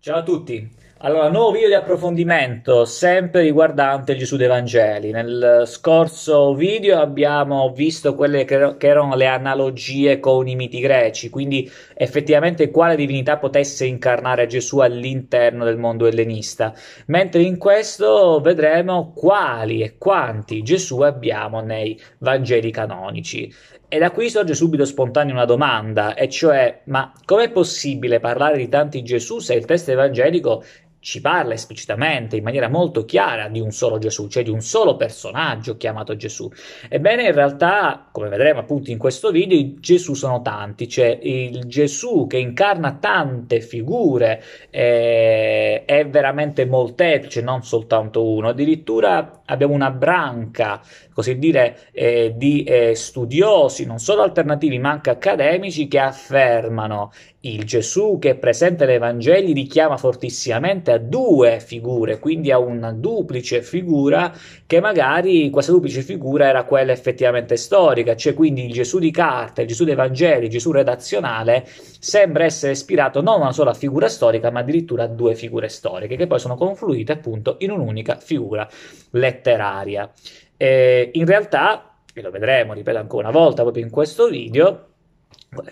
Ciao a tutti. Allora, nuovo video di approfondimento, sempre riguardante Gesù dei Vangeli. Nel scorso video abbiamo visto quelle che erano le analogie con i miti greci, quindi effettivamente quale divinità potesse incarnare Gesù all'interno del mondo ellenista. Mentre in questo vedremo quali e quanti Gesù abbiamo nei Vangeli canonici. E da qui sorge subito spontanea una domanda, e cioè, ma com'è possibile parlare di tanti Gesù se il testo evangelico ci parla esplicitamente, in maniera molto chiara, di un solo Gesù, cioè di un solo personaggio chiamato Gesù? Ebbene, in realtà, come vedremo appunto in questo video, i Gesù sono tanti, cioè il Gesù che incarna tante figure eh, è veramente molteplice, non soltanto uno, addirittura abbiamo una branca, così dire, eh, di eh, studiosi, non solo alternativi ma anche accademici, che affermano il Gesù che è presente nei Vangeli richiama fortissimamente a due figure, quindi a una duplice figura che magari questa duplice figura era quella effettivamente storica, cioè quindi il Gesù di carta, il Gesù dei Vangeli, il Gesù redazionale sembra essere ispirato non a una sola figura storica ma addirittura a due figure storiche che poi sono confluite appunto in un'unica figura letteraria letteraria. Eh, in realtà, e lo vedremo, ripeto ancora una volta proprio in questo video,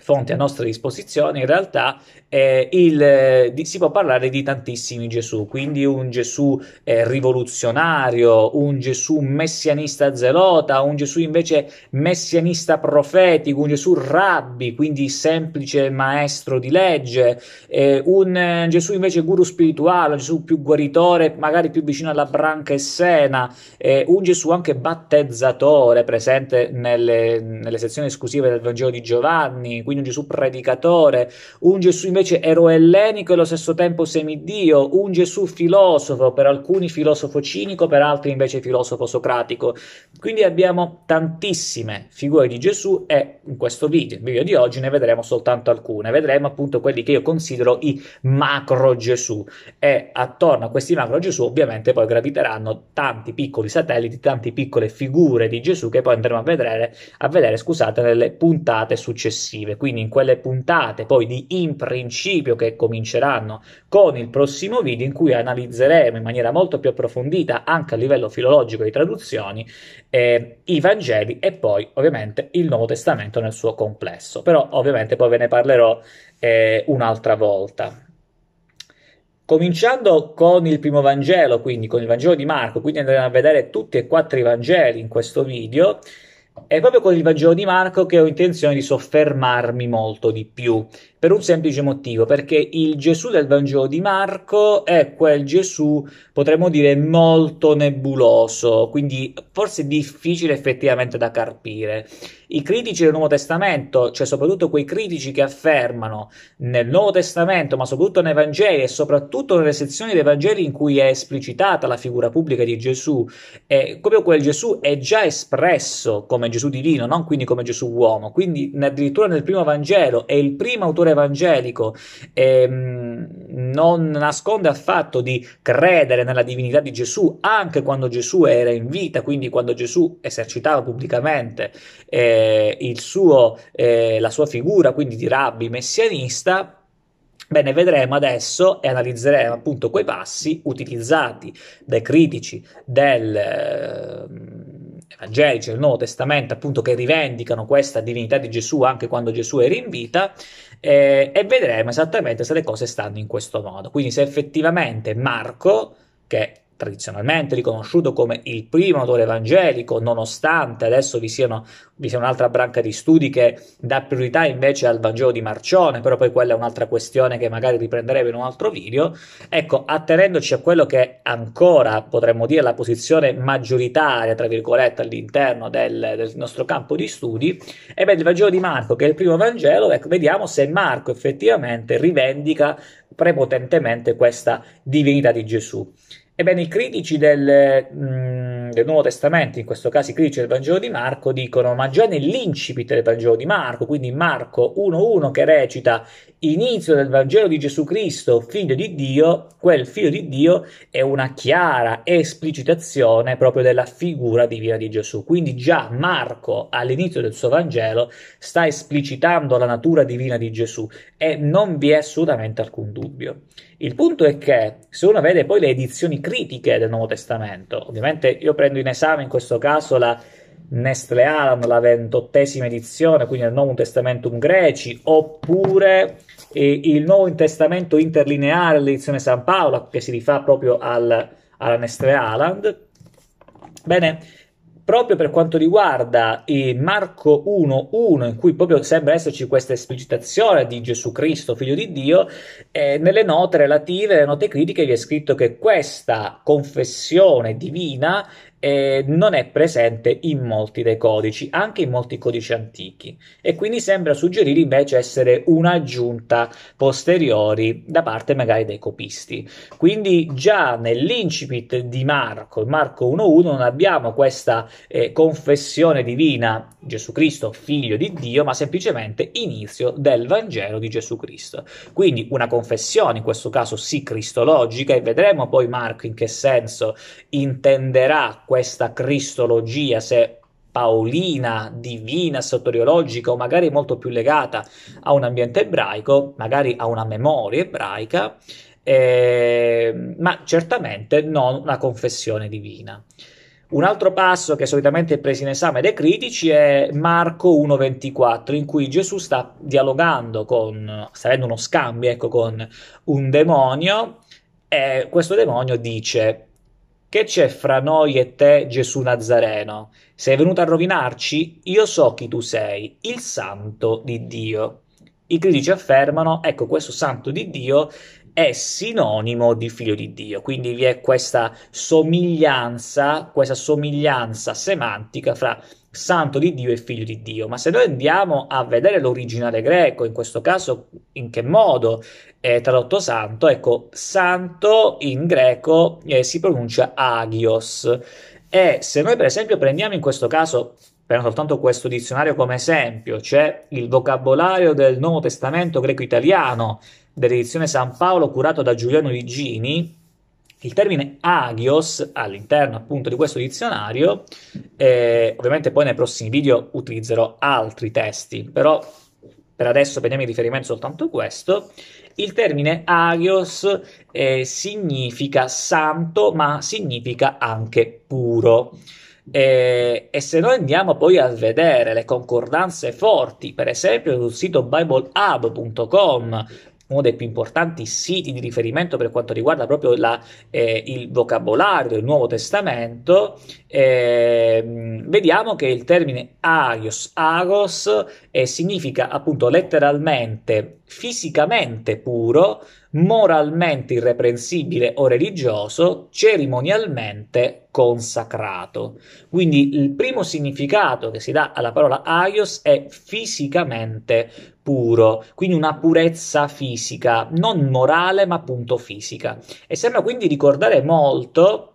fonti a nostra disposizione, in realtà eh, il, di, si può parlare di tantissimi Gesù, quindi un Gesù eh, rivoluzionario, un Gesù messianista zelota, un Gesù invece messianista profetico, un Gesù rabbi, quindi semplice maestro di legge, eh, un eh, Gesù invece guru spirituale, un Gesù più guaritore, magari più vicino alla branca essena, eh, un Gesù anche battezzatore presente nelle, nelle sezioni esclusive del Vangelo di Giovanni, pagani, quindi un Gesù predicatore, un Gesù invece ero ellenico e allo stesso tempo semidio, un Gesù filosofo, per alcuni filosofo cinico, per altri invece filosofo socratico. Quindi abbiamo tantissime figure di Gesù e in questo video, video di oggi ne vedremo soltanto alcune, vedremo appunto quelli che io considero i macro Gesù e attorno a questi macro Gesù ovviamente poi graviteranno tanti piccoli satelliti, tante piccole figure di Gesù che poi andremo a vedere, a vedere scusate, nelle puntate successive successive, quindi in quelle puntate poi di in principio che cominceranno con il prossimo video in cui analizzeremo in maniera molto più approfondita anche a livello filologico di traduzioni eh, i Vangeli e poi ovviamente il Nuovo Testamento nel suo complesso, però ovviamente poi ve ne parlerò eh, un'altra volta. Cominciando con il primo Vangelo, quindi con il Vangelo di Marco, quindi andremo a vedere tutti e quattro i Vangeli in questo video. È proprio con il Vangelo di Marco che ho intenzione di soffermarmi molto di più, per un semplice motivo, perché il Gesù del Vangelo di Marco è quel Gesù, potremmo dire, molto nebuloso, quindi forse difficile effettivamente da carpire. I critici del Nuovo Testamento, cioè soprattutto quei critici che affermano nel Nuovo Testamento, ma soprattutto nei Vangeli e soprattutto nelle sezioni dei Vangeli in cui è esplicitata la figura pubblica di Gesù, eh, proprio quel Gesù è già espresso come Gesù divino, non quindi come Gesù uomo. Quindi addirittura nel primo Vangelo è il primo autore evangelico. Ehm, non nasconde affatto di credere nella divinità di Gesù anche quando Gesù era in vita, quindi quando Gesù esercitava pubblicamente eh, eh, suo, eh, la sua figura quindi di rabbi messianista Bene, vedremo adesso e analizzeremo appunto quei passi utilizzati dai critici del eh, evangelici del Nuovo Testamento, appunto che rivendicano questa divinità di Gesù anche quando Gesù era in vita, eh, e vedremo esattamente se le cose stanno in questo modo. Quindi se effettivamente Marco, che tradizionalmente riconosciuto come il primo autore evangelico, nonostante adesso vi, siano, vi sia un'altra branca di studi che dà priorità invece al Vangelo di Marcione, però poi quella è un'altra questione che magari riprenderemo in un altro video. Ecco, attenendoci a quello che ancora potremmo dire la posizione maggioritaria, tra virgolette, all'interno del, del nostro campo di studi, e beh, il Vangelo di Marco, che è il primo Vangelo, ecco, vediamo se Marco effettivamente rivendica prepotentemente questa divinità di Gesù. Ebbene, i critici del, mh, mm, del, Nuovo Testamento, in questo caso i critici del Vangelo di Marco, dicono: Ma già nell'incipit del Vangelo di Marco, quindi Marco 1.1 che recita: inizio del Vangelo di Gesù Cristo, figlio di Dio, quel figlio di Dio è una chiara esplicitazione proprio della figura divina di Gesù. Quindi già Marco all'inizio del suo Vangelo sta esplicitando la natura divina di Gesù e non vi è assolutamente alcun dubbio. Il punto è che se uno vede poi le edizioni critiche del Nuovo Testamento, ovviamente io prendo in esame in questo caso la Nestle Alan, la ventottesima edizione, quindi il Novum Testamentum Greci, oppure e il nuovo intestamento interlineare dell'edizione San Paolo, che si rifà proprio al, alla Nestre Aland. Bene, proprio per quanto riguarda Marco 1.1, in cui proprio sembra esserci questa esplicitazione di Gesù Cristo, figlio di Dio, eh, nelle note relative, alle note critiche, vi è scritto che questa confessione divina eh, non è presente in molti dei codici, anche in molti codici antichi, e quindi sembra suggerire invece essere un'aggiunta posteriori da parte magari dei copisti. Quindi già nell'incipit di Marco, Marco 1.1, non abbiamo questa eh, confessione divina, Gesù Cristo, figlio di Dio, ma semplicemente inizio del Vangelo di Gesù Cristo. Quindi una confessione, in questo caso sì cristologica, e vedremo poi Marco in che senso intenderà questa cristologia, se paolina, divina, soteriologica o magari molto più legata a un ambiente ebraico, magari a una memoria ebraica, eh, ma certamente non una confessione divina. Un altro passo che solitamente è preso in esame dai critici è Marco 1,24, in cui Gesù sta dialogando con, sta avendo uno scambio ecco, con un demonio e questo demonio dice che c'è fra noi e te, Gesù Nazareno? Sei venuto a rovinarci? Io so chi tu sei, il santo di Dio. I critici affermano, ecco, questo santo di Dio è sinonimo di figlio di Dio, quindi vi è questa somiglianza, questa somiglianza semantica fra santo di Dio e figlio di Dio. Ma se noi andiamo a vedere l'originale greco, in questo caso in che modo è tradotto santo, ecco, santo in greco eh, si pronuncia agios. E se noi per esempio prendiamo in questo caso Prendo soltanto questo dizionario come esempio, c'è cioè il vocabolario del Nuovo Testamento greco-italiano dell'edizione San Paolo curato da Giuliano Ligini, il termine agios all'interno appunto di questo dizionario, eh, ovviamente poi nei prossimi video utilizzerò altri testi, però per adesso prendiamo in riferimento soltanto questo. Il termine agios eh, significa santo, ma significa anche puro. E, eh, e, se noi andiamo poi a vedere le concordanze forti, per esempio sul sito biblehub.com uno dei più importanti siti di riferimento per quanto riguarda proprio la, eh, il vocabolario del Nuovo Testamento, eh, vediamo che il termine agios, agos, eh, significa appunto letteralmente fisicamente puro, moralmente irreprensibile o religioso, cerimonialmente consacrato. Quindi il primo significato che si dà alla parola aios è fisicamente puro, quindi una purezza fisica, non morale ma appunto fisica. E sembra quindi ricordare molto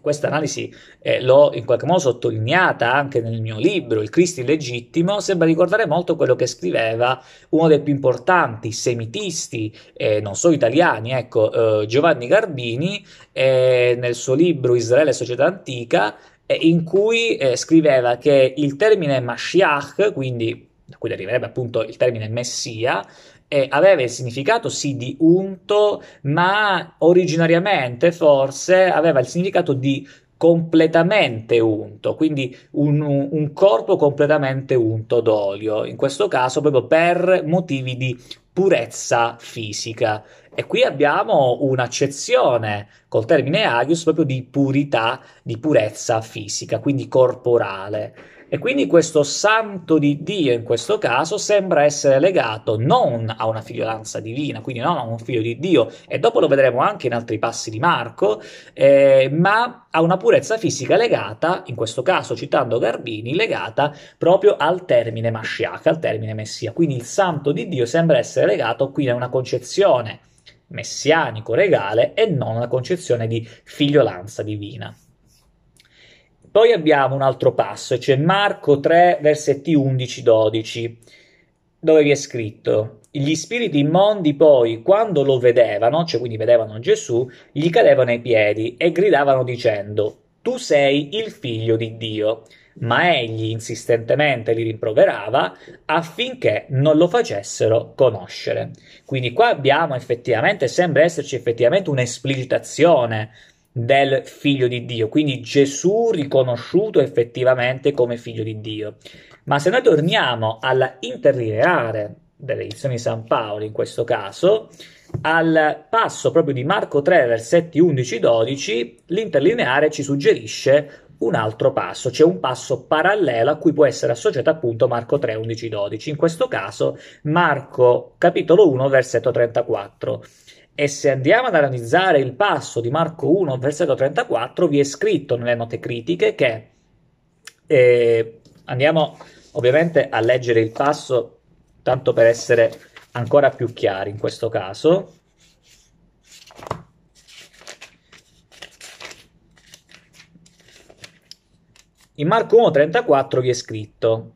questa analisi eh, l'ho in qualche modo sottolineata anche nel mio libro Il Cristo illegittimo, sembra ricordare molto quello che scriveva uno dei più importanti semitisti, eh, non solo italiani, ecco, eh, Giovanni Garbini, eh, nel suo libro Israele e società antica, eh, in cui eh, scriveva che il termine Mashiach, quindi da cui deriverebbe appunto il termine Messia, eh, aveva il significato sì di unto, ma originariamente forse aveva il significato di completamente unto, quindi un, un, corpo completamente unto d'olio, in questo caso proprio per motivi di purezza fisica. E qui abbiamo un'accezione col termine agius proprio di purità, di purezza fisica, quindi corporale. E quindi questo santo di Dio in questo caso sembra essere legato non a una figliolanza divina, quindi non a un figlio di Dio, e dopo lo vedremo anche in altri passi di Marco, eh, ma a una purezza fisica legata, in questo caso citando Garbini, legata proprio al termine Mashiach, al termine Messia. Quindi il santo di Dio sembra essere legato qui a una concezione messianico-regale e non a una concezione di figliolanza divina. Poi abbiamo un altro passo, cioè Marco 3, versetti 11-12, dove vi è scritto: Gli spiriti immondi poi, quando lo vedevano, cioè quindi vedevano Gesù, gli cadevano ai piedi e gridavano dicendo: Tu sei il figlio di Dio. Ma egli insistentemente li rimproverava affinché non lo facessero conoscere. Quindi qua abbiamo effettivamente, sembra esserci effettivamente un'esplicitazione del figlio di Dio, quindi Gesù riconosciuto effettivamente come figlio di Dio. Ma se noi torniamo all'interlineare delle edizioni di San Paolo, in questo caso, al passo proprio di Marco 3, versetti 11-12, l'interlineare ci suggerisce un altro passo, c'è cioè un passo parallelo a cui può essere associato appunto Marco 3, 11, 12, in questo caso Marco capitolo 1, versetto 34. E se andiamo ad analizzare il passo di Marco 1, versetto 34, vi è scritto nelle note critiche che eh, andiamo ovviamente a leggere il passo, tanto per essere ancora più chiari in questo caso. In Marco 1,34 vi è scritto: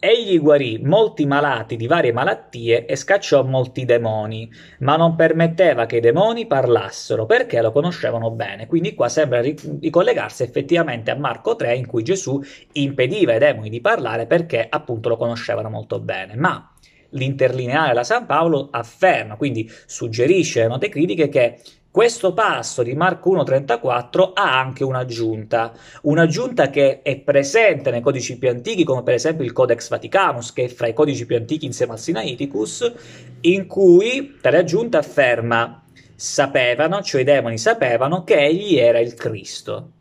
Egli guarì molti malati di varie malattie e scacciò molti demoni, ma non permetteva che i demoni parlassero perché lo conoscevano bene. Quindi qua sembra ricollegarsi effettivamente a Marco 3 in cui Gesù impediva ai demoni di parlare perché appunto lo conoscevano molto bene. Ma l'interlineare da San Paolo afferma, quindi suggerisce, note critiche, che questo passo di Marco 1.34 ha anche un'aggiunta, un'aggiunta che è presente nei codici più antichi, come per esempio il Codex Vaticanus, che è fra i codici più antichi insieme al Sinaiticus, in cui tale aggiunta afferma sapevano, cioè i demoni sapevano, che egli era il Cristo.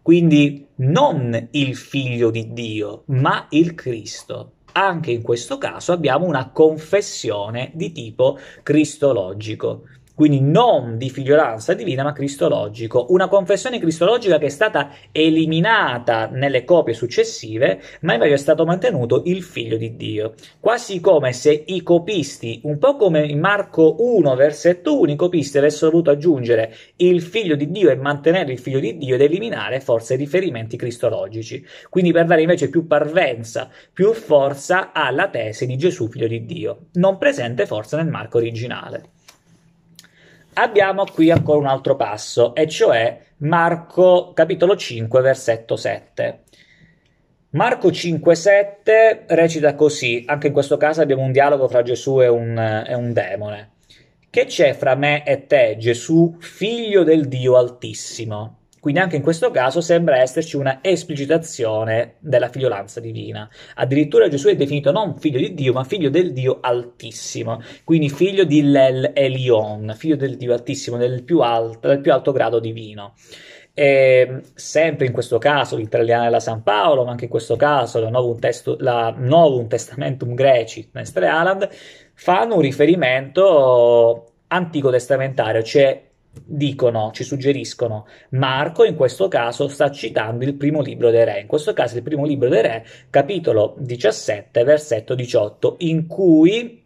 Quindi non il figlio di Dio, ma il Cristo. Anche in questo caso abbiamo una confessione di tipo cristologico quindi non di figliolanza divina ma cristologico, una confessione cristologica che è stata eliminata nelle copie successive, ma invece è stato mantenuto il figlio di Dio, quasi come se i copisti, un po' come in Marco 1 versetto 1, i copisti avessero voluto aggiungere il figlio di Dio e mantenere il figlio di Dio ed eliminare forse i riferimenti cristologici, quindi per dare invece più parvenza, più forza alla tesi di Gesù figlio di Dio, non presente forse nel Marco originale abbiamo qui ancora un altro passo, e cioè Marco capitolo 5, versetto 7. Marco 5,7 recita così, anche in questo caso abbiamo un dialogo fra Gesù e un, e un demone. Che c'è fra me e te, Gesù, figlio del Dio Altissimo? Quindi anche in questo caso sembra esserci una esplicitazione della figliolanza divina. Addirittura Gesù è definito non figlio di Dio, ma figlio del Dio altissimo, quindi figlio di Lel Elion, figlio del Dio altissimo, del più alto, del più alto grado divino. E ehm, sempre in questo caso l'italiana della San Paolo, ma anche in questo caso la Novum, Testu, la Novum Testamentum Greci, Nestre Aland, fanno un riferimento antico testamentario, cioè dicono, ci suggeriscono, Marco in questo caso sta citando il primo libro dei re, in questo caso il primo libro dei re, capitolo 17, versetto 18, in cui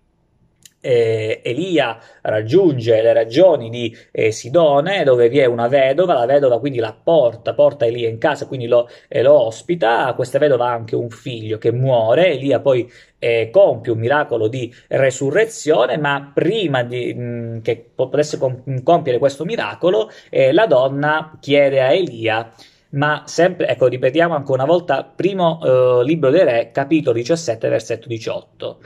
eh, Elia raggiunge le ragioni di eh, Sidone, dove vi è una vedova, la vedova quindi la porta, porta Elia in casa, quindi lo, eh, lo ospita, questa vedova ha anche un figlio che muore, Elia poi eh, compie un miracolo di resurrezione, ma prima di, mh, mm, che potesse compiere questo miracolo, eh, la donna chiede a Elia ma sempre, ecco, ripetiamo ancora una volta, primo eh, libro dei re, capitolo 17, versetto 18.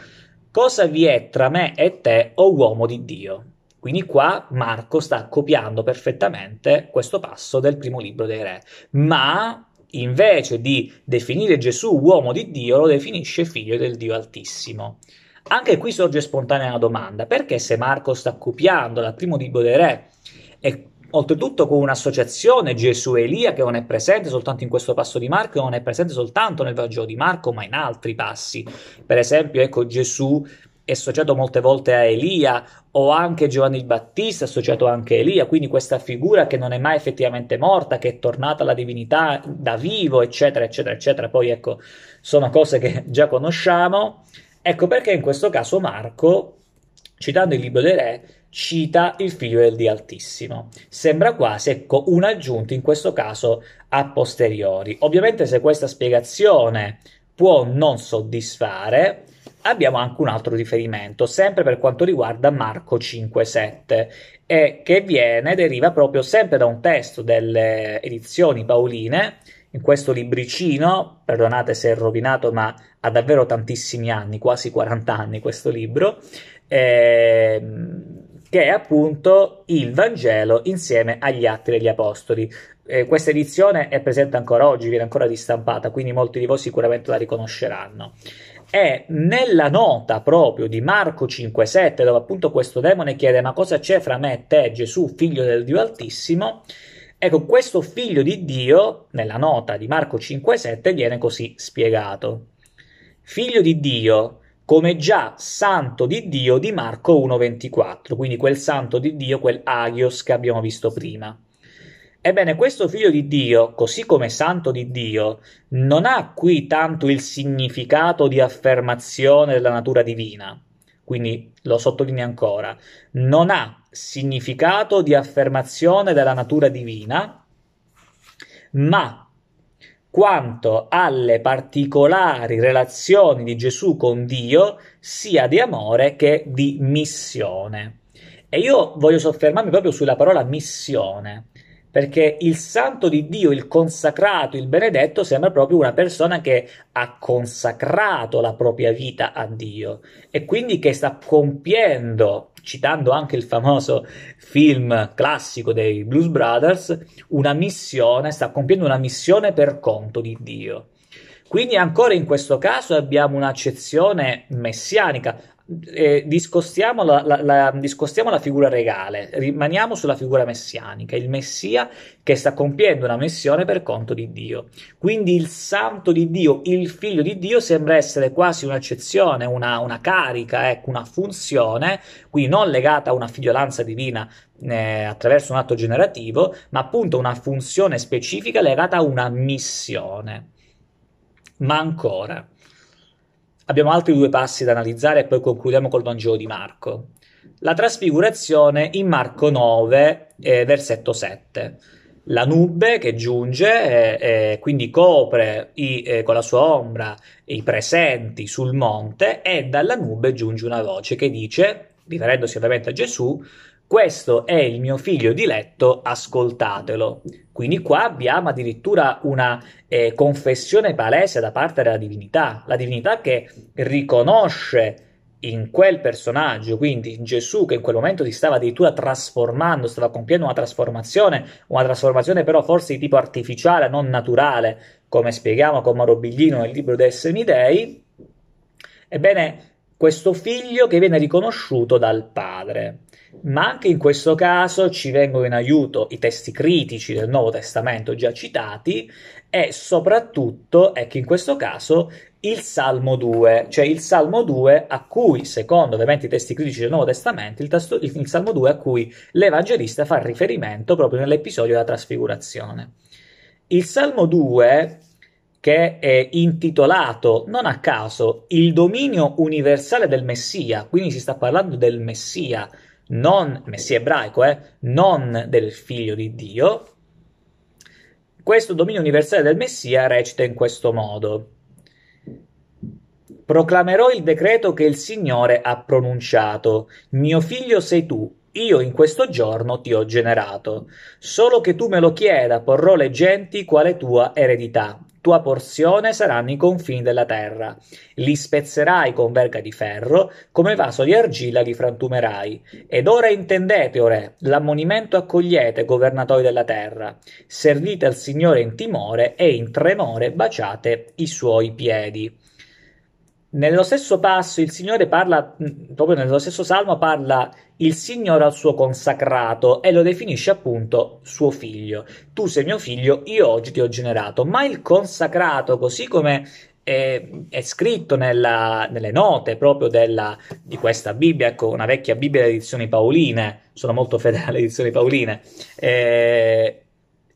Cosa vi è tra me e te, o uomo di Dio? Quindi qua Marco sta copiando perfettamente questo passo del primo libro dei re, ma invece di definire Gesù uomo di Dio, lo definisce figlio del Dio Altissimo. Anche qui sorge spontanea la domanda, perché se Marco sta copiando dal primo libro dei re e oltretutto con un'associazione Gesù e Elia che non è presente soltanto in questo passo di Marco, non è presente soltanto nel Vangelo di Marco, ma in altri passi. Per esempio, ecco Gesù è associato molte volte a Elia o anche Giovanni il Battista è associato anche a Elia, quindi questa figura che non è mai effettivamente morta, che è tornata alla divinità da vivo, eccetera, eccetera, eccetera. Poi ecco, sono cose che già conosciamo. Ecco perché in questo caso Marco citando il libro dei re, cita il figlio del Dio Altissimo. Sembra quasi, ecco, un aggiunto in questo caso a posteriori. Ovviamente se questa spiegazione può non soddisfare, abbiamo anche un altro riferimento, sempre per quanto riguarda Marco 5.7, e che viene, deriva proprio sempre da un testo delle edizioni paoline, in questo libricino, perdonate se è rovinato, ma ha davvero tantissimi anni, quasi 40 anni questo libro, ehm, che è appunto il Vangelo insieme agli Atti degli Apostoli. Eh, questa edizione è presente ancora oggi, viene ancora ristampata, quindi molti di voi sicuramente la riconosceranno. E nella nota proprio di Marco 5,7, dove appunto questo demone chiede: Ma cosa c'è fra me e te, Gesù, figlio del Dio Altissimo? Ecco, questo figlio di Dio, nella nota di Marco 5,7, viene così spiegato: Figlio di Dio, come già santo di Dio di Marco 1,24, quindi quel santo di Dio, quel agios che abbiamo visto prima. Ebbene, questo figlio di Dio, così come santo di Dio, non ha qui tanto il significato di affermazione della natura divina, quindi lo sottolineo ancora, non ha significato di affermazione della natura divina, ma quanto alle particolari relazioni di Gesù con Dio, sia di amore che di missione. E io voglio soffermarmi proprio sulla parola missione, perché il santo di Dio, il consacrato, il benedetto, sembra proprio una persona che ha consacrato la propria vita a Dio e quindi che sta compiendo citando anche il famoso film classico dei Blues Brothers, una missione, sta compiendo una missione per conto di Dio. Quindi ancora in questo caso abbiamo un'accezione messianica, eh, discostiamo, la, la, la, discostiamo, la, figura regale, rimaniamo sulla figura messianica, il Messia che sta compiendo una missione per conto di Dio. Quindi il santo di Dio, il figlio di Dio, sembra essere quasi un'eccezione, una, una carica, ecco, una funzione, quindi non legata a una figliolanza divina eh, attraverso un atto generativo, ma appunto una funzione specifica legata a una missione. Ma ancora. Abbiamo altri due passi da analizzare e poi concludiamo col Vangelo di Marco. La trasfigurazione in Marco 9, eh, versetto 7 la nube che giunge e, eh, e eh, quindi copre i, eh, con la sua ombra i presenti sul monte e dalla nube giunge una voce che dice, riferendosi ovviamente a Gesù, questo è il mio figlio diletto, ascoltatelo. Quindi qua abbiamo addirittura una eh, confessione palese da parte della divinità, la divinità che riconosce in quel personaggio, quindi Gesù che in quel momento si stava addirittura trasformando, stava compiendo una trasformazione, una trasformazione però forse di tipo artificiale, non naturale, come spieghiamo con Marobiglino nel libro dei Semidei, ebbene questo figlio che viene riconosciuto dal padre. Ma anche in questo caso ci vengono in aiuto i testi critici del Nuovo Testamento già citati e soprattutto, ecco in questo caso, il Salmo 2, cioè il Salmo 2 a cui, secondo ovviamente i testi critici del Nuovo Testamento, il, tasto, il, il Salmo 2 a cui l'Evangelista fa riferimento proprio nell'episodio della trasfigurazione. Il Salmo 2, che è intitolato non a caso Il dominio universale del Messia, quindi si sta parlando del Messia, non messia ebraico, eh, non del figlio di Dio, questo dominio universale del messia recita in questo modo. Proclamerò il decreto che il Signore ha pronunciato. Mio figlio sei tu, io in questo giorno ti ho generato. Solo che tu me lo chieda, porrò le genti quale tua eredità tua porzione saranno i confini della terra. Li spezzerai con verga di ferro, come vaso di argilla li frantumerai. Ed ora intendete, o re, l'ammonimento accogliete, governatori della terra. Servite al Signore in timore e in tremore baciate i suoi piedi. Nello stesso passo il Signore parla, mm, proprio nello stesso salmo parla il Signore al suo consacrato e lo definisce appunto suo figlio. Tu sei mio figlio, io oggi ti ho generato. Ma il consacrato, così come è, è scritto nella, nelle note proprio della, di questa Bibbia, ecco una vecchia Bibbia delle edizioni pauline, sono molto fedele alle edizioni pauline, eh,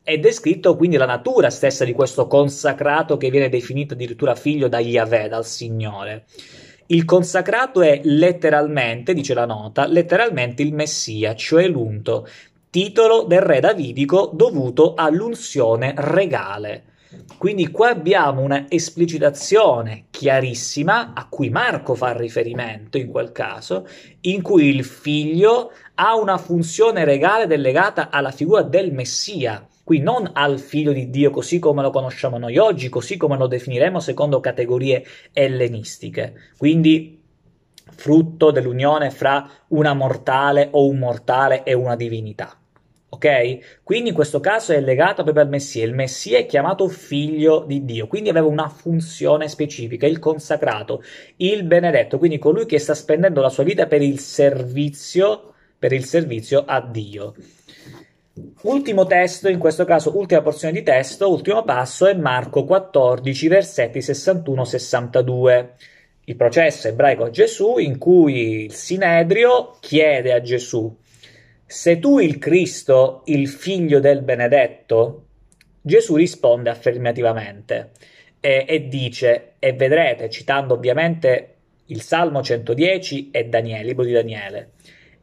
è descritto quindi la natura stessa di questo consacrato che viene definito addirittura figlio da Yahweh, dal Signore. Il consacrato è letteralmente, dice la nota, letteralmente il Messia, cioè l'unto, titolo del re davidico dovuto all'unzione regale. Quindi qua abbiamo una esplicitazione chiarissima a cui Marco fa riferimento in quel caso, in cui il figlio ha una funzione regale delegata alla figura del Messia qui non al figlio di Dio così come lo conosciamo noi oggi, così come lo definiremo secondo categorie ellenistiche. Quindi frutto dell'unione fra una mortale o un mortale e una divinità. Ok? Quindi in questo caso è legato proprio al Messia. Il Messia è chiamato figlio di Dio, quindi aveva una funzione specifica, il consacrato, il benedetto, quindi colui che sta spendendo la sua vita per il servizio, per il servizio a Dio. Ultimo testo, in questo caso ultima porzione di testo, ultimo passo è Marco 14, versetti 61-62. Il processo ebraico a Gesù in cui il Sinedrio chiede a Gesù, se tu il Cristo, il figlio del benedetto, Gesù risponde affermativamente e, e dice, e vedrete, citando ovviamente il Salmo 110 e Daniele, il libro di Daniele,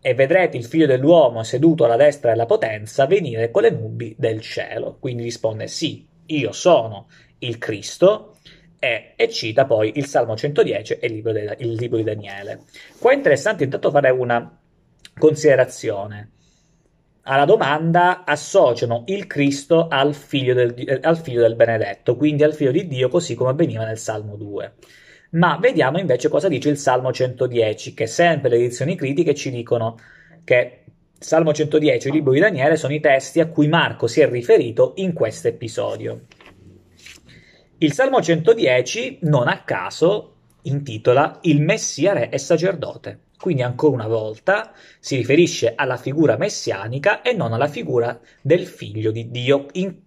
e vedrete il figlio dell'uomo seduto alla destra della potenza venire con le nubi del cielo. Quindi risponde sì, io sono il Cristo e, e cita poi il Salmo 110 e il libro, de, il libro di Daniele. Qua è interessante intanto fare una considerazione alla domanda associano il Cristo al figlio, del, eh, al figlio, del, benedetto, quindi al figlio di Dio, così come avveniva nel Salmo 2. Ma vediamo invece cosa dice il Salmo 110, che sempre le edizioni critiche ci dicono che Salmo 110 e il libro di Daniele sono i testi a cui Marco si è riferito in questo episodio. Il Salmo 110, non a caso, intitola Il Messia Re e Sacerdote. Quindi ancora una volta si riferisce alla figura messianica e non alla figura del figlio di Dio,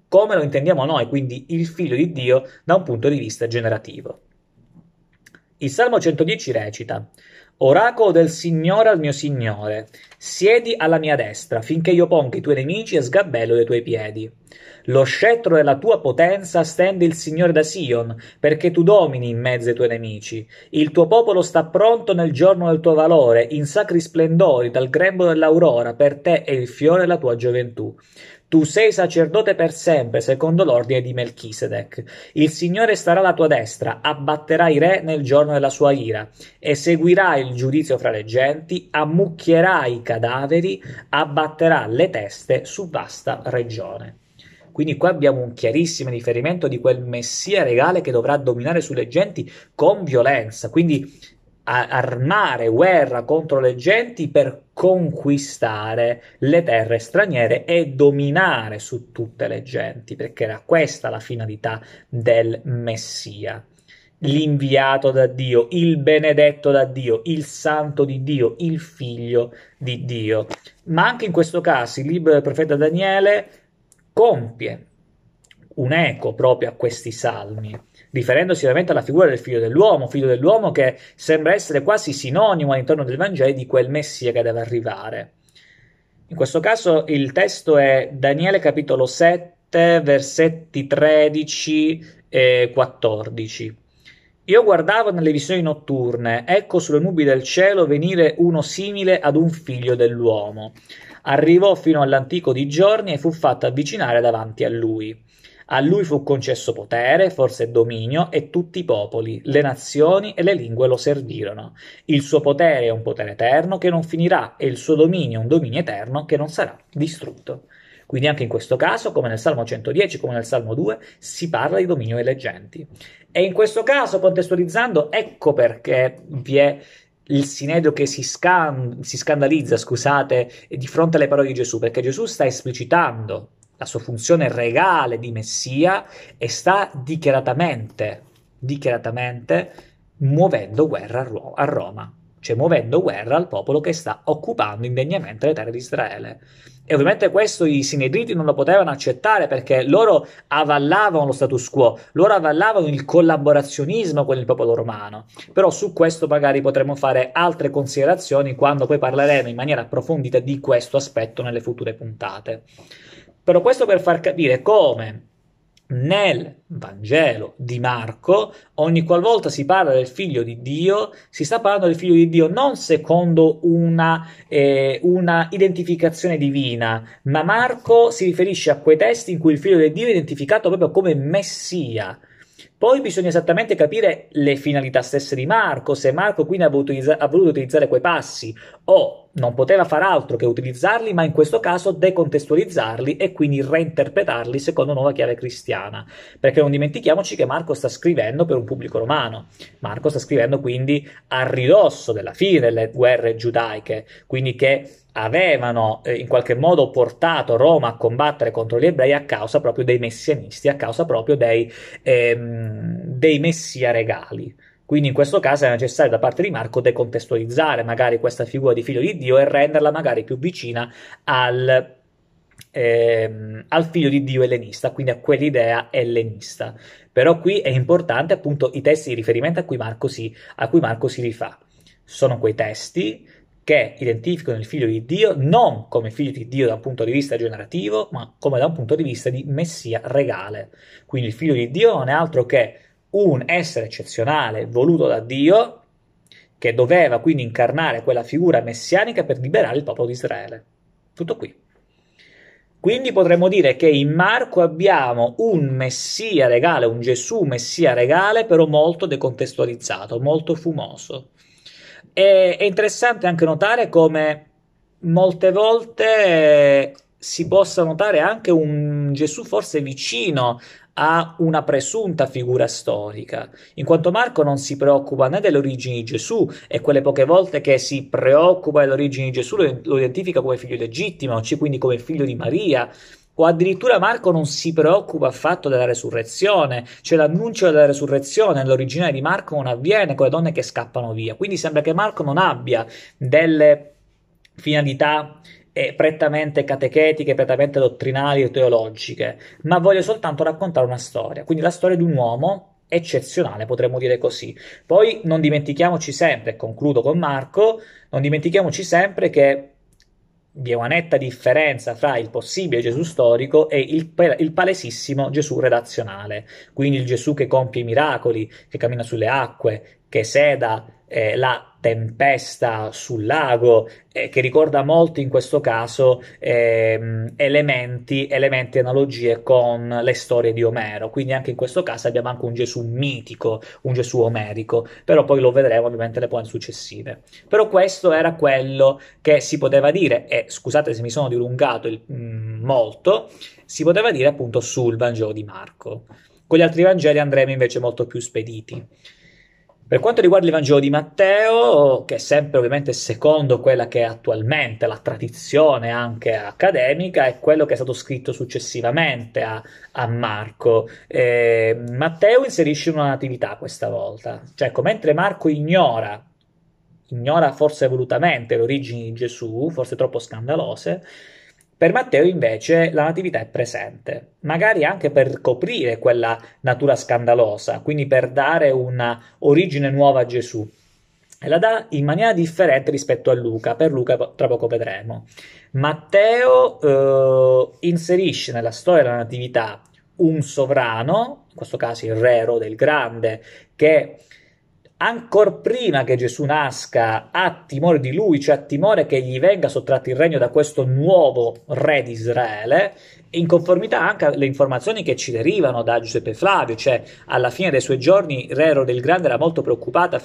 come lo intendiamo noi, quindi il figlio di Dio da un punto di vista generativo. Il Salmo 110 recita: Oracolo del Signore al mio Signore, siedi alla mia destra, finché io ponga i tuoi nemici e sgabello dei tuoi piedi. Lo scettro della tua potenza stende il Signore da Sion, perché tu domini in mezzo ai tuoi nemici. Il tuo popolo sta pronto nel giorno del tuo valore, in sacri splendori, dal grembo dell'aurora, per te è il fiore della tua gioventù. Tu sei sacerdote per sempre, secondo l'ordine di Melchisedec. Il Signore starà alla tua destra, abbatterà i re nel giorno della sua ira, eseguirà il giudizio fra le genti, ammucchierà i cadaveri, abbatterà le teste su vasta regione. Quindi qua abbiamo un chiarissimo riferimento di quel messia regale che dovrà dominare sulle genti con violenza. Quindi armare guerra contro le genti per conquistare le terre straniere e dominare su tutte le genti, perché era questa la finalità del Messia. L'inviato da Dio, il benedetto da Dio, il santo di Dio, il figlio di Dio. Ma anche in questo caso il libro del profeta Daniele compie un eco proprio a questi salmi riferendosi ovviamente alla figura del figlio dell'uomo, figlio dell'uomo che sembra essere quasi sinonimo all'interno del Vangelo di quel Messia che deve arrivare. In questo caso il testo è Daniele capitolo 7, versetti 13 e 14. Io guardavo nelle visioni notturne, ecco sulle nubi del cielo venire uno simile ad un figlio dell'uomo. Arrivò fino all'antico di giorni e fu fatto avvicinare davanti a lui. A lui fu concesso potere, forse dominio, e tutti i popoli, le nazioni e le lingue lo servirono. Il suo potere è un potere eterno che non finirà, e il suo dominio è un dominio eterno che non sarà distrutto. Quindi anche in questo caso, come nel Salmo 110, come nel Salmo 2, si parla di dominio eleggenti. E in questo caso, contestualizzando, ecco perché vi è il Sinedrio che si, scan- si scandalizza, scusate, di fronte alle parole di Gesù, perché Gesù sta esplicitando la sua funzione regale di Messia e sta dichiaratamente, dichiaratamente muovendo guerra a, Ru- a Roma, cioè muovendo guerra al popolo che sta occupando indegnamente le terre di Israele. E ovviamente questo i sinedriti non lo potevano accettare perché loro avallavano lo status quo, loro avallavano il collaborazionismo con il popolo romano. Però su questo magari potremo fare altre considerazioni quando poi parleremo in maniera approfondita di questo aspetto nelle future puntate. Però questo per far capire come nel Vangelo di Marco, ogni qualvolta si parla del figlio di Dio, si sta parlando del figlio di Dio non secondo una, eh, una, identificazione divina, ma Marco si riferisce a quei testi in cui il figlio di Dio è identificato proprio come Messia. Poi bisogna esattamente capire le finalità stesse di Marco, se Marco quindi ha voluto, utilizza- ha voluto utilizzare quei passi o non poteva far altro che utilizzarli, ma in questo caso decontestualizzarli e quindi reinterpretarli secondo nuova chiave cristiana. Perché non dimentichiamoci che Marco sta scrivendo per un pubblico romano. Marco sta scrivendo quindi a ridosso della fine delle guerre giudaiche, quindi che avevano eh, in qualche modo portato Roma a combattere contro gli ebrei a causa proprio dei messianisti, a causa proprio dei, ehm, dei messia regali. Quindi in questo caso è necessario da parte di Marco decontestualizzare magari questa figura di figlio di Dio e renderla magari più vicina al, ehm, al figlio di Dio ellenista, quindi a quell'idea ellenista. Però qui è importante appunto i testi di riferimento a cui Marco si, cui Marco si rifà. Sono quei testi che identificano il figlio di Dio non come figlio di Dio da un punto di vista generativo, ma come da un punto di vista di messia regale. Quindi il figlio di Dio non è altro che un essere eccezionale voluto da Dio che doveva quindi incarnare quella figura messianica per liberare il popolo di Israele. Tutto qui. Quindi potremmo dire che in Marco abbiamo un messia regale, un Gesù messia regale, però molto decontestualizzato, molto fumoso. E, è interessante anche notare come molte volte eh, si possa notare anche un Gesù forse vicino a una presunta figura storica, in quanto Marco non si preoccupa né delle origini di Gesù e quelle poche volte che si preoccupa delle origini di Gesù lo, lo identifica come figlio legittimo, quindi come figlio di Maria, o addirittura Marco non si preoccupa affatto della resurrezione, cioè l'annuncio della resurrezione nell'originale di Marco non avviene con le donne che scappano via. Quindi sembra che Marco non abbia delle finalità eh, prettamente catechetiche, prettamente dottrinali o teologiche, ma voglio soltanto raccontare una storia, quindi la storia di un uomo eccezionale, potremmo dire così. Poi non dimentichiamoci sempre, e concludo con Marco, non dimentichiamoci sempre che vi è una netta differenza fra il possibile Gesù storico e il, il, palesissimo Gesù redazionale, quindi il Gesù che compie i miracoli, che cammina sulle acque, che seda eh, la tempesta sul lago, eh, che ricorda molto in questo caso eh, elementi, elementi, analogie con le storie di Omero. Quindi anche in questo caso abbiamo anche un Gesù mitico, un Gesù omerico, però poi lo vedremo ovviamente nelle poem successive. Però questo era quello che si poteva dire, e scusate se mi sono dilungato il, mh, mm, molto, si poteva dire appunto sul Vangelo di Marco. Con gli altri Vangeli andremo invece molto più spediti. Per quanto riguarda il Vangelo di Matteo, che è sempre ovviamente secondo quella che è attualmente la tradizione anche accademica, è quello che è stato scritto successivamente a, a Marco. Eh, Matteo inserisce una natività questa volta, cioè ecco, mentre Marco ignora ignora forse volutamente le origini di Gesù, forse troppo scandalose, per Matteo invece la natività è presente, magari anche per coprire quella natura scandalosa, quindi per dare una origine nuova a Gesù. E la dà in maniera differente rispetto a Luca, per Luca tra poco vedremo. Matteo eh, inserisce nella storia della natività un sovrano, in questo caso il re Erode il Grande, che ancor prima che Gesù nasca, ha timore di lui, cioè ha timore che gli venga sottratto il regno da questo nuovo re di Israele, in conformità anche alle informazioni che ci derivano da Giuseppe Flavio, cioè alla fine dei suoi giorni Re Ero del Grande era molto,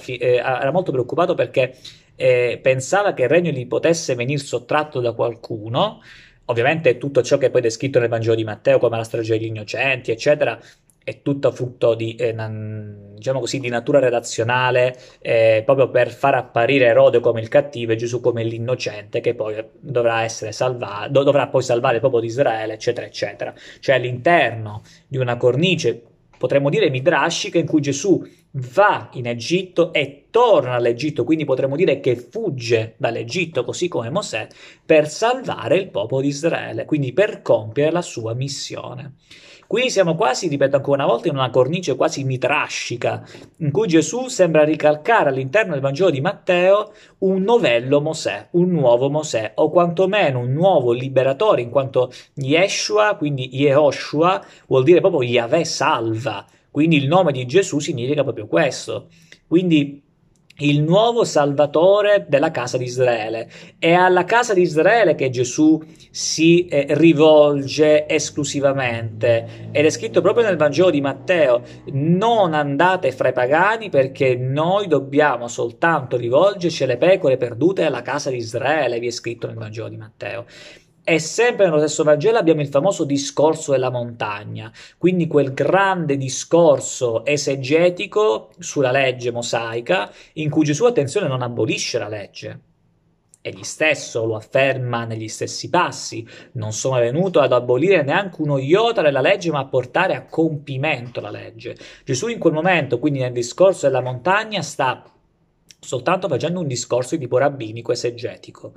eh, era molto preoccupato perché eh, pensava che il regno gli potesse venire sottratto da qualcuno, ovviamente tutto ciò che è poi descritto nel Vangelo di Matteo, come la strage degli innocenti, eccetera, è tutto frutto di, eh, diciamo così, di natura redazionale, eh, proprio per far apparire Erode come il cattivo e Gesù come l'innocente, che poi dovrà essere salvato, dovrà poi salvare il popolo di Israele, eccetera, eccetera. Cioè all'interno di una cornice, potremmo dire midrashica, in cui Gesù va in Egitto e torna all'Egitto, quindi potremmo dire che fugge dall'Egitto, così come Mosè, per salvare il popolo di Israele, quindi per compiere la sua missione. Qui siamo quasi, ripeto ancora una volta, in una cornice quasi mitrascica, in cui Gesù sembra ricalcare all'interno del Vangelo di Matteo un novello Mosè, un nuovo Mosè, o quantomeno un nuovo liberatore, in quanto Yeshua, quindi Yehoshua, vuol dire proprio Yahweh salva, quindi il nome di Gesù significa proprio questo. Quindi il nuovo salvatore della casa di Israele. È alla casa di Israele che Gesù si eh, rivolge esclusivamente ed è scritto proprio nel Vangelo di Matteo, non andate fra i pagani perché noi dobbiamo soltanto rivolgerci alle pecore perdute alla casa di Israele, vi è scritto nel Vangelo di Matteo. E sempre nello stesso Vangelo abbiamo il famoso discorso della montagna, quindi quel grande discorso esegetico sulla legge mosaica in cui Gesù, attenzione, non abolisce la legge, Egli stesso lo afferma negli stessi passi, non sono venuto ad abolire neanche uno iota della legge, ma a portare a compimento la legge. Gesù in quel momento, quindi nel discorso della montagna, sta soltanto facendo un discorso di tipo rabbinico esegetico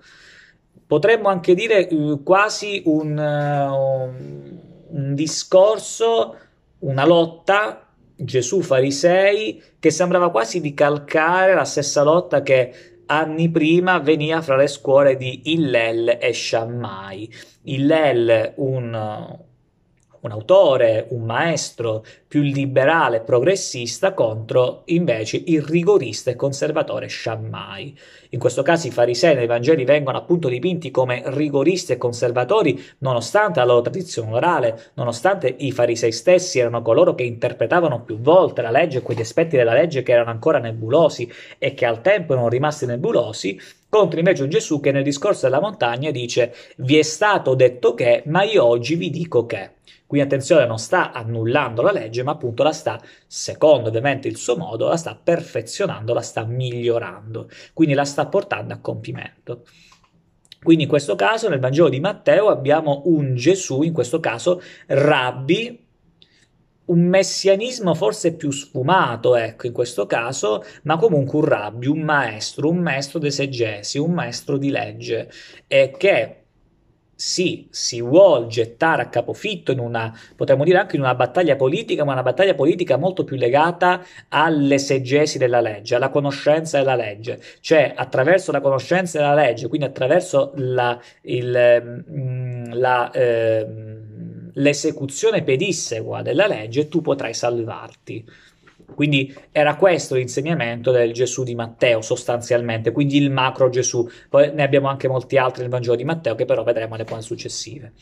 potremmo anche dire eh, quasi un, eh, un, discorso, una lotta Gesù farisei che sembrava quasi di calcare la stessa lotta che anni prima veniva fra le scuole di Illel e Shammai. Illel, un un autore, un maestro più liberale, progressista, contro invece il rigorista e conservatore Shammai. In questo caso i farisei nei Vangeli vengono appunto dipinti come rigoristi e conservatori, nonostante la loro tradizione orale, nonostante i farisei stessi erano coloro che interpretavano più volte la legge e quegli aspetti della legge che erano ancora nebulosi e che al tempo erano rimasti nebulosi, contro invece un Gesù che nel discorso della montagna dice vi è stato detto che, ma io oggi vi dico che. Quindi attenzione, non sta annullando la legge, ma appunto la sta, secondo ovviamente il suo modo, la sta perfezionando, la sta migliorando, quindi la sta portando a compimento. Quindi in questo caso nel Vangelo di Matteo abbiamo un Gesù, in questo caso rabbi, un messianismo forse più sfumato, ecco, in questo caso, ma comunque un rabbi, un maestro, un maestro di segesi, un maestro di legge, e che sì, si vuole gettare a capofitto in una, potremmo dire anche in una battaglia politica, ma una battaglia politica molto più legata all'esegesi della legge, alla conoscenza della legge, cioè attraverso la conoscenza della legge, quindi attraverso la, il, mm, la, eh, l'esecuzione pedissequa della legge, tu potrai salvarti. Quindi era questo l'insegnamento del Gesù di Matteo sostanzialmente, quindi il macro Gesù. Poi ne abbiamo anche molti altri nel Vangelo di Matteo che però vedremo nelle punte successive.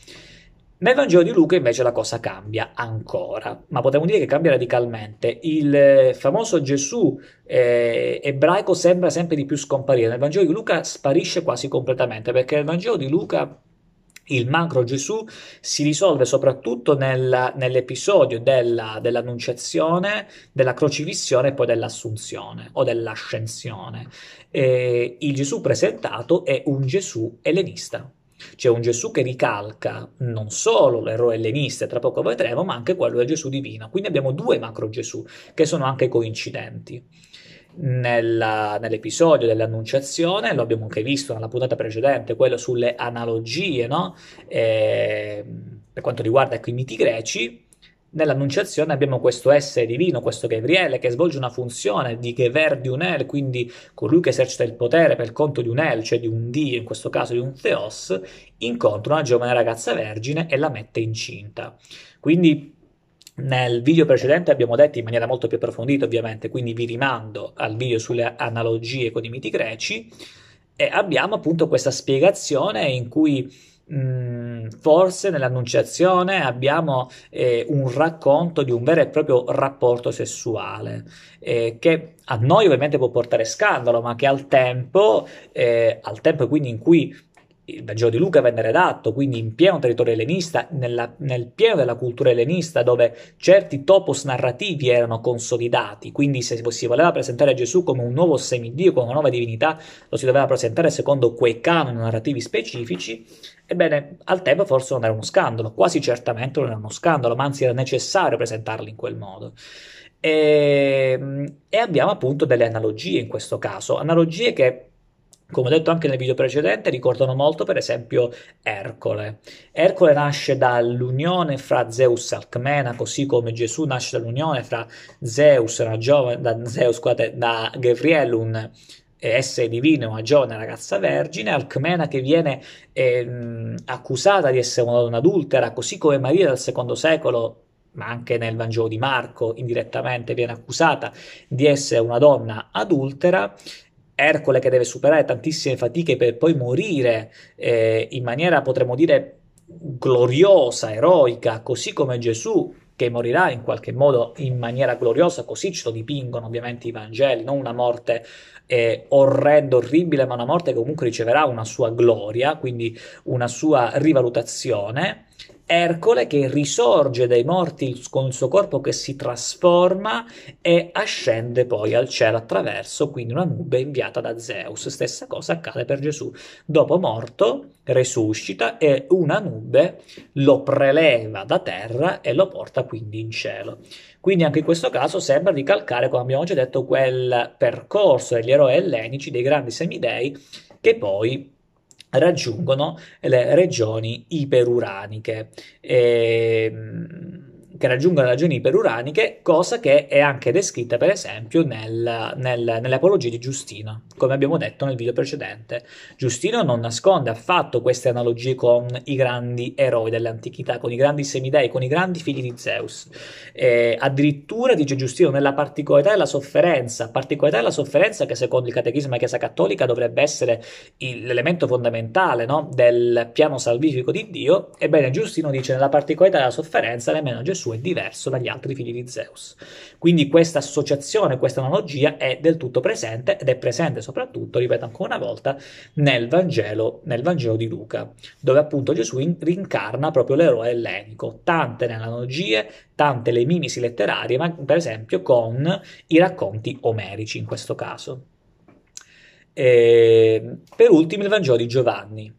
Nel Vangelo di Luca invece la cosa cambia ancora, ma potremmo dire che cambia radicalmente. Il eh, famoso Gesù eh, ebraico sembra sempre di più scomparire. Nel Vangelo di Luca sparisce quasi completamente, perché nel Vangelo di Luca il macro Gesù si risolve soprattutto nel, nell'episodio della, dell'annunciazione, della crocifissione e poi dell'assunzione o dell'ascensione. E il Gesù presentato è un Gesù ellenista. C'è un Gesù che ricalca non solo l'eroe ellenista, tra poco vedremo, ma anche quello del Gesù divino. Quindi abbiamo due macro Gesù che sono anche coincidenti nella, nell'episodio dell'annunciazione, lo abbiamo anche visto nella puntata precedente, quello sulle analogie, no? eh, per quanto riguarda ecco, i miti greci, nell'annunciazione abbiamo questo essere divino, questo Gabriele, che svolge una funzione di Gever di Unel, quindi colui che esercita il potere per conto di Unel, cioè di un Dio, in questo caso di un Theos, incontra una giovane ragazza vergine e la mette incinta. Quindi nel video precedente abbiamo detto in maniera molto più approfondita, ovviamente, quindi vi rimando al video sulle analogie con i miti greci e abbiamo appunto questa spiegazione in cui mh, mm, forse nell'annunciazione abbiamo eh, un racconto di un vero e proprio rapporto sessuale eh, che a noi ovviamente può portare scandalo, ma che al tempo, eh, al tempo quindi in cui il Vangelo di Luca venne redatto, quindi in pieno territorio ellenista, nella, nel pieno della cultura ellenista, dove certi topos narrativi erano consolidati, quindi se si voleva presentare Gesù come un nuovo semidio, come una nuova divinità, lo si doveva presentare secondo quei canoni narrativi specifici, ebbene al tempo forse non era uno scandalo, quasi certamente non era uno scandalo, ma anzi era necessario presentarli in quel modo. E, ehm, e abbiamo appunto delle analogie in questo caso, analogie che come ho detto anche nel video precedente, ricordano molto per esempio Ercole. Ercole nasce dall'unione fra Zeus e Alcmena, così come Gesù nasce dall'unione fra Zeus, una giovane, da, Zeus, scusate, da Gabriel, un eh, essere divino, una giovane ragazza vergine, Alcmena che viene eh, accusata di essere una donna adultera, così come Maria dal secondo secolo ma anche nel Vangelo di Marco indirettamente viene accusata di essere una donna adultera Ercole che deve superare tantissime fatiche per poi morire eh, in maniera, potremmo dire, gloriosa, eroica, così come Gesù che morirà in qualche modo in maniera gloriosa, così ce lo dipingono ovviamente i Vangeli, non una morte eh, orrenda, orribile, ma una morte che comunque riceverà una sua gloria, quindi una sua rivalutazione Ercole che risorge dai morti con il suo corpo che si trasforma e ascende poi al cielo attraverso quindi una nube inviata da Zeus. Stessa cosa accade per Gesù. Dopo morto resuscita e una nube lo preleva da terra e lo porta quindi in cielo. Quindi anche in questo caso sembra ricalcare, come abbiamo già detto, quel percorso degli eroi ellenici, dei grandi semidei che poi raggiungono le regioni iperuraniche. E, ehm, che raggiungono ragioni iperuraniche, cosa che è anche descritta per esempio nel, nel, nelle apologie di Giustino, come abbiamo detto nel video precedente. Giustino non nasconde affatto queste analogie con i grandi eroi dell'antichità, con i grandi semidei, con i grandi figli di Zeus. Eh, addirittura dice Giustino nella particolarità della sofferenza, particolarità della sofferenza che secondo il catechismo della Chiesa Cattolica dovrebbe essere il, l'elemento fondamentale no? del piano salvifico di Dio, ebbene Giustino dice nella particolarità della sofferenza nemmeno Gesù è diverso dagli altri figli di Zeus. Quindi questa associazione, questa analogia è del tutto presente ed è presente soprattutto, ripeto ancora una volta, nel Vangelo, nel Vangelo di Luca, dove appunto Gesù in- rincarna proprio l'eroe ellenico. Tante le analogie, tante le mimisi letterarie, ma per esempio con i racconti omerici in questo caso. E per ultimo il Vangelo di Giovanni.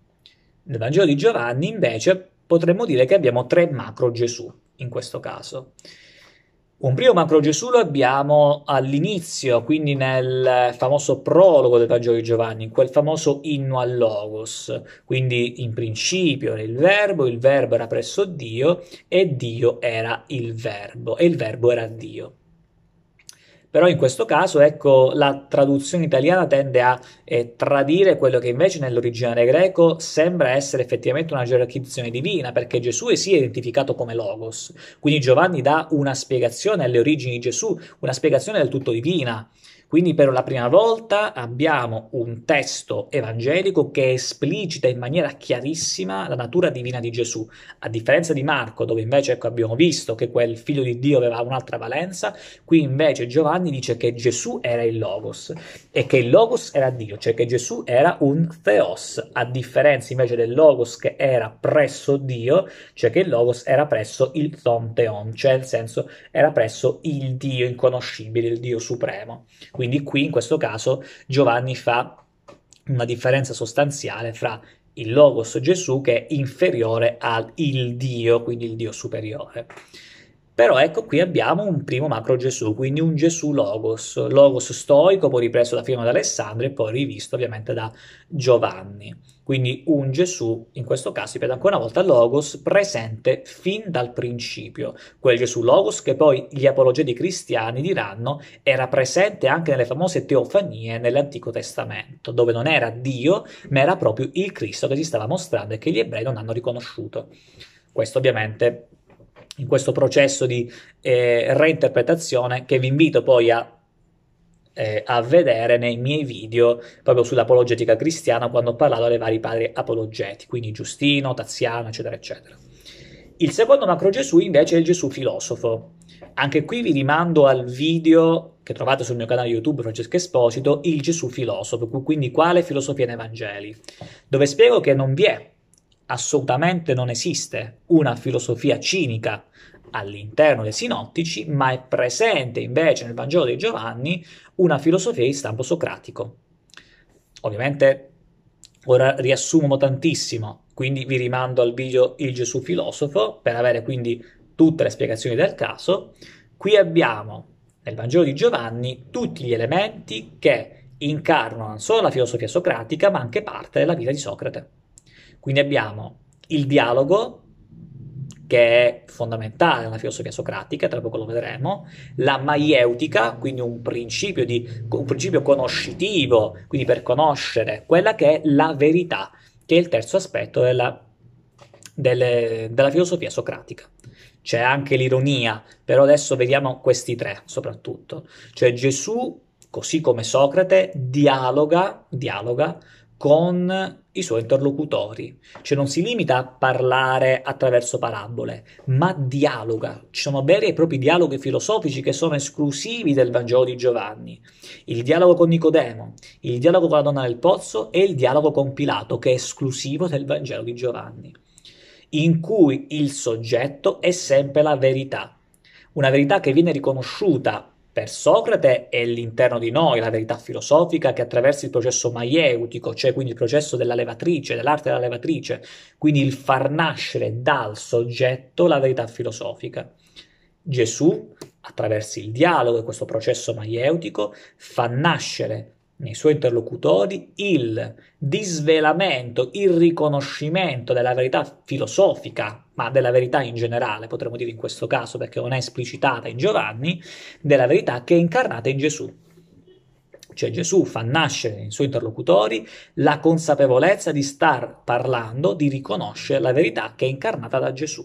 Nel Vangelo di Giovanni invece potremmo dire che abbiamo tre macro Gesù in questo caso. Un primo macro Gesù lo abbiamo all'inizio, quindi nel famoso prologo del Vangelo di Giovanni, in quel famoso inno al Logos, quindi in principio era il Verbo, il Verbo era presso Dio e Dio era il Verbo e il Verbo era Dio. Però in questo caso, ecco, la traduzione italiana tende a eh, tradire quello che invece nell'originale greco sembra essere effettivamente una gerarchizzazione divina, perché Gesù è sì identificato come Logos. Quindi Giovanni dà una spiegazione alle origini di Gesù, una spiegazione del tutto divina. Quindi per la prima volta abbiamo un testo evangelico che esplicita in maniera chiarissima la natura divina di Gesù, a differenza di Marco dove invece ecco, abbiamo visto che quel figlio di Dio aveva un'altra valenza, qui invece Giovanni dice che Gesù era il Logos e che il Logos era Dio, cioè che Gesù era un Theos, a differenza invece del Logos che era presso Dio, cioè che il Logos era presso il Thonteon, cioè nel senso era presso il Dio inconoscibile, il Dio supremo. Quindi quindi qui in questo caso Giovanni fa una differenza sostanziale fra il Logos Gesù che è inferiore al Dio, quindi il Dio superiore. Però ecco qui abbiamo un primo macro Gesù, quindi un Gesù Logos, Logos stoico, poi ripreso da firma da Alessandro e poi rivisto ovviamente da Giovanni. Quindi un Gesù, in questo caso, ripeto ancora una volta, Logos presente fin dal principio. Quel Gesù Logos che poi gli apologeti cristiani diranno era presente anche nelle famose teofanie nell'Antico Testamento, dove non era Dio, ma era proprio il Cristo che si stava mostrando e che gli ebrei non hanno riconosciuto. Questo ovviamente in questo processo di eh, reinterpretazione che vi invito poi a, eh, a, vedere nei miei video proprio sull'apologetica cristiana quando ho parlato dei vari padri apologeti, quindi Giustino, Taziano, eccetera, eccetera. Il secondo macro Gesù invece è il Gesù filosofo. Anche qui vi rimando al video che trovate sul mio canale YouTube Francesco Esposito, il Gesù filosofo, quindi quale filosofia nei Vangeli, dove spiego che non vi è assolutamente non esiste una filosofia cinica all'interno dei sinottici, ma è presente invece nel Vangelo di Giovanni una filosofia di stampo socratico. Ovviamente ora riassumo tantissimo, quindi vi rimando al video Il Gesù filosofo per avere quindi tutte le spiegazioni del caso. Qui abbiamo nel Vangelo di Giovanni tutti gli elementi che incarnano non solo la filosofia socratica, ma anche parte della vita di Socrate. Quindi abbiamo il dialogo, che è fondamentale nella filosofia socratica, tra poco lo vedremo, la maieutica, quindi un principio, di, un principio conoscitivo, quindi per conoscere quella che è la verità, che è il terzo aspetto della, delle, della filosofia socratica. C'è anche l'ironia, però adesso vediamo questi tre soprattutto. Cioè Gesù, così come Socrate, dialoga, dialoga con i suoi interlocutori, cioè non si limita a parlare attraverso parabole, ma dialoga. Ci sono veri e propri dialoghi filosofici che sono esclusivi del Vangelo di Giovanni. Il dialogo con Nicodemo, il dialogo con la donna del pozzo e il dialogo con Pilato, che è esclusivo del Vangelo di Giovanni, in cui il soggetto è sempre la verità, una verità che viene riconosciuta per Socrate è l'interno di noi, la verità filosofica che attraverso il processo maieutico, cioè quindi il processo della levatrice, dell'arte della levatrice, quindi il far nascere dal soggetto la verità filosofica. Gesù, attraverso il dialogo e questo processo maieutico, fa nascere nei suoi interlocutori il disvelamento, il riconoscimento della verità filosofica, ma della verità in generale, potremmo dire in questo caso perché non è esplicitata in Giovanni, della verità che è incarnata in Gesù. Cioè Gesù fa nascere nei suoi interlocutori la consapevolezza di star parlando, di riconoscere la verità che è incarnata da Gesù.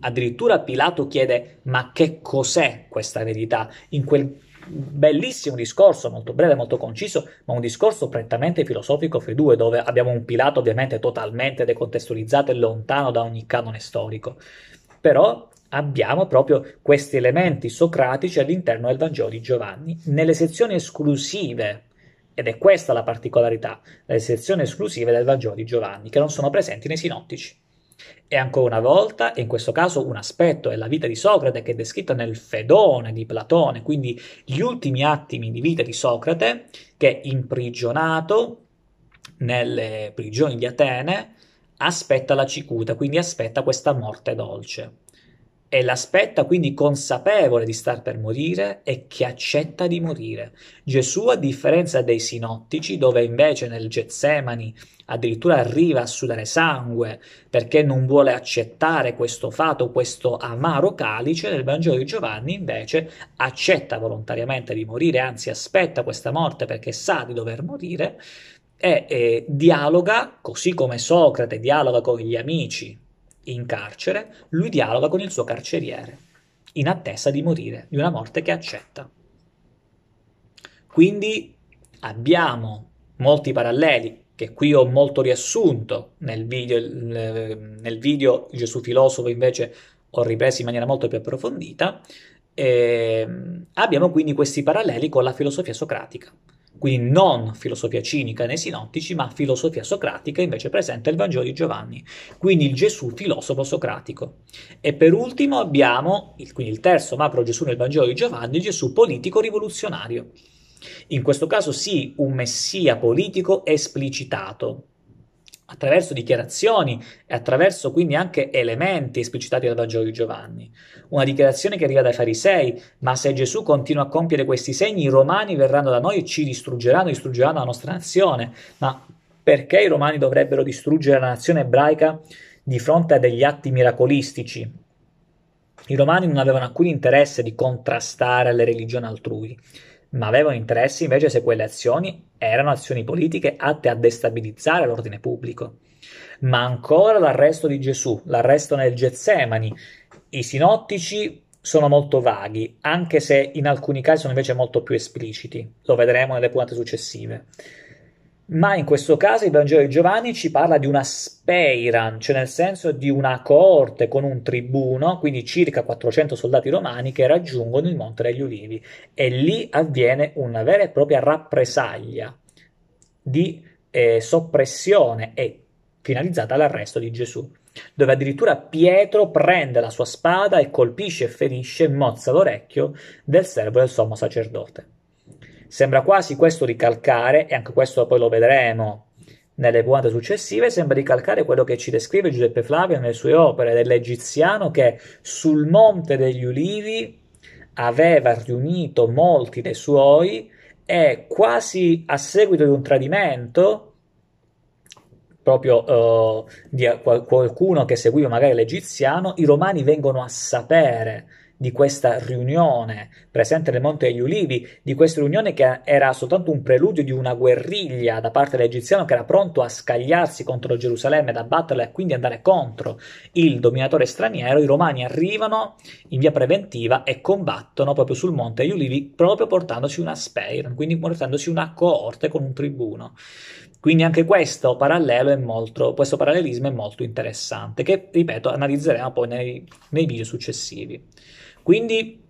Addirittura Pilato chiede ma che cos'è questa verità in quel bellissimo discorso, molto breve, molto conciso, ma un discorso prettamente filosofico fra i due, dove abbiamo un Pilato ovviamente totalmente decontestualizzato e lontano da ogni canone storico. Però abbiamo proprio questi elementi socratici all'interno del Vangelo di Giovanni, nelle sezioni esclusive, ed è questa la particolarità, le sezioni esclusive del Vangelo di Giovanni, che non sono presenti nei sinottici. E ancora una volta, in questo caso un aspetto è la vita di Socrate che è descritta nel Fedone di Platone, quindi gli ultimi attimi di vita di Socrate che è imprigionato nelle prigioni di Atene aspetta la cicuta, quindi aspetta questa morte dolce e l'aspetta quindi consapevole di star per morire e che accetta di morire. Gesù, a differenza dei sinottici, dove invece nel Getsemani addirittura arriva a sudare sangue perché non vuole accettare questo fato, questo amaro calice, nel Vangelo di Giovanni invece accetta volontariamente di morire, anzi aspetta questa morte perché sa di dover morire e, e eh, dialoga, così come Socrate dialoga con gli amici in carcere, lui dialoga con il suo carceriere, in attesa di morire, di una morte che accetta. Quindi abbiamo molti paralleli, che qui ho molto riassunto nel video, nel video Gesù filosofo invece ho ripreso in maniera molto più approfondita, eh, abbiamo quindi questi paralleli con la filosofia socratica quindi non filosofia cinica nei sinottici, ma filosofia socratica invece presente il Vangelo di Giovanni, quindi il Gesù filosofo socratico. E per ultimo abbiamo, quindi il terzo macro Gesù nel Vangelo di Giovanni, il Gesù politico rivoluzionario. In questo caso sì, un messia politico esplicitato, attraverso dichiarazioni e attraverso quindi anche elementi esplicitati dal Vangelo di Giovanni. Una dichiarazione che arriva dai farisei, ma se Gesù continua a compiere questi segni, i romani verranno da noi e ci distruggeranno, distruggeranno la nostra nazione. Ma perché i romani dovrebbero distruggere la nazione ebraica di fronte a degli atti miracolistici? I romani non avevano alcun interesse di contrastare le religioni altrui ma avevano interessi invece se quelle azioni erano azioni politiche atte a destabilizzare l'ordine pubblico. Ma ancora l'arresto di Gesù, l'arresto nel Getsemani, i sinottici sono molto vaghi, anche se in alcuni casi sono invece molto più espliciti, lo vedremo nelle puntate successive. Ma in questo caso il Vangelo di Giovanni ci parla di una speiran, cioè nel senso di una coorte con un tribuno, quindi circa 400 soldati romani che raggiungono il Monte degli Ulivi e lì avviene una vera e propria rappresaglia di eh, soppressione e finalizzata all'arresto di Gesù, dove addirittura Pietro prende la sua spada e colpisce e ferisce, mozza l'orecchio del servo del sommo sacerdote. Sembra quasi questo ricalcare, e anche questo poi lo vedremo nelle puntate successive, sembra ricalcare quello che ci descrive Giuseppe Flavio nelle sue opere dell'egiziano che sul Monte degli Ulivi aveva riunito molti dei suoi e quasi a seguito di un tradimento proprio uh, di qualcuno che seguiva magari l'egiziano, i romani vengono a sapere di questa riunione presente nel Monte degli Ulivi, di questa riunione che era soltanto un preludio di una guerriglia da parte dell'egiziano che era pronto a scagliarsi contro Gerusalemme, ad abbatterla e quindi andare contro il dominatore straniero, i romani arrivano in via preventiva e combattono proprio sul Monte degli Ulivi, proprio portandosi una speir, quindi portandosi una coorte con un tribuno. Quindi anche questo parallelo è molto, questo parallelismo è molto interessante, che ripeto analizzeremo poi nei, nei video successivi. Quindi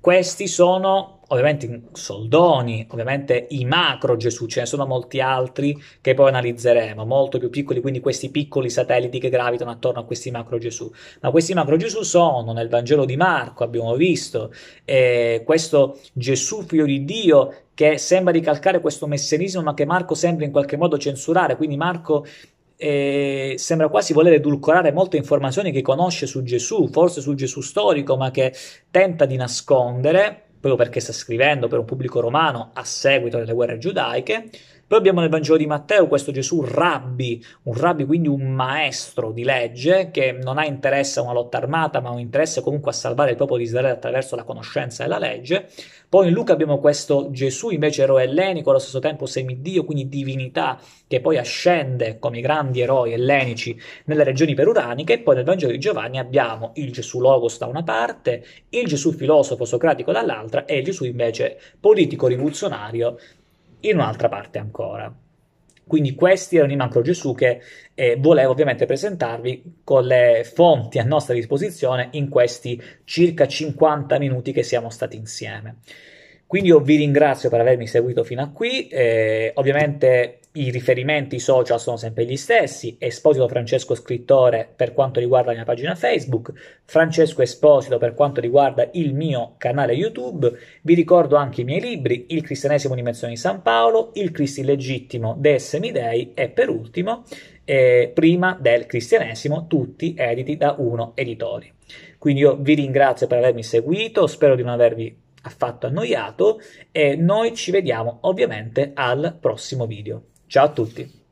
questi sono ovviamente soldoni, ovviamente i macro Gesù, ce ne sono molti altri che poi analizzeremo, molto più piccoli, quindi questi piccoli satelliti che gravitano attorno a questi macro Gesù. Ma questi macro Gesù sono nel Vangelo di Marco, abbiamo visto, eh, questo Gesù figlio di Dio che sembra ricalcare questo messianismo ma che Marco sembra in qualche modo censurare, quindi Marco eh, sembra quasi voler edulcorare molte informazioni che conosce su Gesù, forse su Gesù storico, ma che tenta di nascondere, proprio perché sta scrivendo per un pubblico romano a seguito delle guerre giudaiche, poi abbiamo nel Vangelo di Matteo questo Gesù rabbi, un rabbi quindi un maestro di legge che non ha interesse a una lotta armata ma ha un interesse comunque a salvare il popolo di Israele attraverso la conoscenza della legge. Poi in Luca abbiamo questo Gesù invece eroe ellenico, allo stesso tempo semidio, quindi divinità, che poi ascende come i grandi eroi ellenici nelle regioni peruraniche. E poi nel Vangelo di Giovanni abbiamo il Gesù Logos da una parte, il Gesù filosofo socratico dall'altra e il Gesù invece politico rivoluzionario in un'altra parte ancora. Quindi questi erano i macro Gesù che eh, volevo ovviamente presentarvi con le fonti a nostra disposizione in questi circa 50 minuti che siamo stati insieme. Quindi io vi ringrazio per avermi seguito fino a qui, eh, ovviamente i riferimenti social sono sempre gli stessi, Esposito Francesco Scrittore per quanto riguarda la mia pagina Facebook, Francesco Esposito per quanto riguarda il mio canale YouTube, vi ricordo anche i miei libri, Il Cristianesimo Dimensioni di San Paolo, Il Cristi illegittimo De Semidei e per ultimo, eh, Prima del Cristianesimo, tutti editi da Uno Editori. Quindi io vi ringrazio per avermi seguito, spero di non avervi affatto annoiato e noi ci vediamo ovviamente al prossimo video. Ciao a tutti!